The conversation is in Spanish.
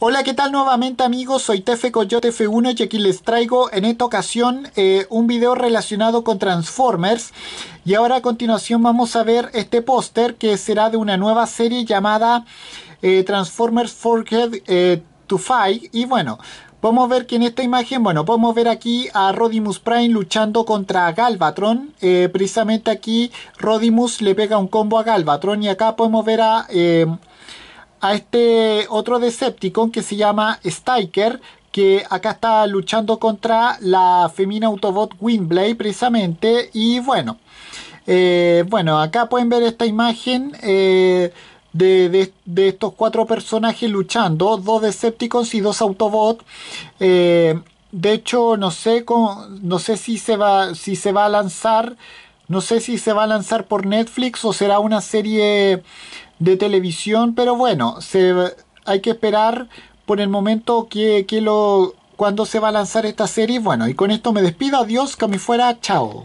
Hola, ¿qué tal nuevamente amigos? Soy Tefe Coyote F1 y aquí les traigo en esta ocasión eh, un video relacionado con Transformers. Y ahora a continuación vamos a ver este póster que será de una nueva serie llamada eh, Transformers Forget eh, to Fight. Y bueno, Podemos ver que en esta imagen, bueno, podemos ver aquí a Rodimus Prime luchando contra Galvatron. precisamente aquí Rodimus le pega un combo a Galvatron y acá podemos ver a a este otro Decepticon que se llama Stiker, que acá está luchando contra la femina Autobot Windblade precisamente. Y bueno, eh, bueno, acá pueden ver esta imagen eh, de, estos cuatro personajes luchando, dos Decepticons y dos Autobots. Eh, de hecho, no sé, no sé si se va, si se va a lanzar. No sé si se va a lanzar por Netflix o será una serie de televisión, pero bueno, hay que esperar por el momento que, cuando se va a lanzar esta serie. Bueno, y con esto me despido. Adiós, que fuera. Chao.